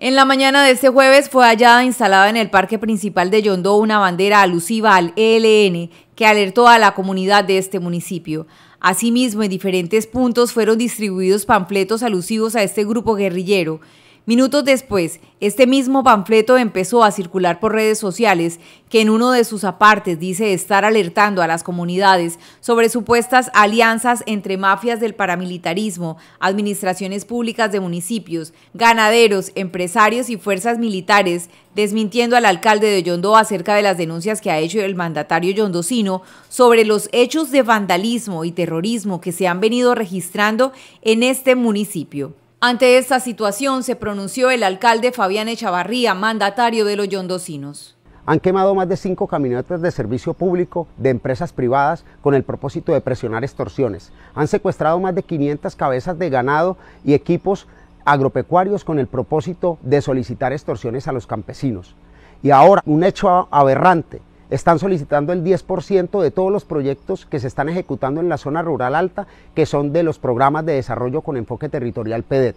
En la mañana de este jueves fue hallada instalada en el parque principal de Yondó una bandera alusiva al ELN que alertó a la comunidad de este municipio. Asimismo, en diferentes puntos fueron distribuidos panfletos alusivos a este grupo guerrillero. Minutos después, este mismo panfleto empezó a circular por redes sociales que en uno de sus apartes dice estar alertando a las comunidades sobre supuestas alianzas entre mafias del paramilitarismo, administraciones públicas de municipios, ganaderos, empresarios y fuerzas militares, desmintiendo al alcalde de Yondó acerca de las denuncias que ha hecho el mandatario yondocino sobre los hechos de vandalismo y terrorismo que se han venido registrando en este municipio. Ante esta situación se pronunció el alcalde Fabián Echavarría, mandatario de los yondocinos. Han quemado más de cinco camionetas de servicio público de empresas privadas con el propósito de presionar extorsiones. Han secuestrado más de 500 cabezas de ganado y equipos agropecuarios con el propósito de solicitar extorsiones a los campesinos. Y ahora, un hecho aberrante, están solicitando el 10% de todos los proyectos que se están ejecutando en la zona rural alta, que son de los programas de desarrollo con enfoque territorial PEDET,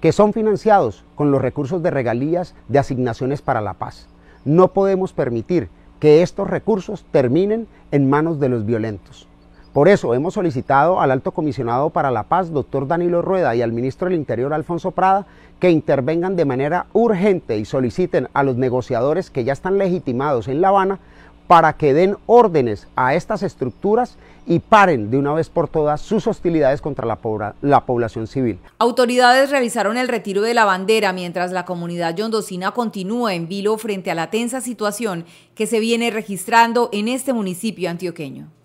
que son financiados con los recursos de regalías de asignaciones para la paz. No podemos permitir que estos recursos terminen en manos de los violentos. Por eso hemos solicitado al alto comisionado para la paz, doctor Danilo Rueda, y al ministro del Interior, Alfonso Prada, que intervengan de manera urgente y soliciten a los negociadores que ya están legitimados en La Habana para que den órdenes a estas estructuras y paren de una vez por todas sus hostilidades contra la, población civil. Autoridades realizaron el retiro de la bandera mientras la comunidad yondocina continúa en vilo frente a la tensa situación que se viene registrando en este municipio antioqueño.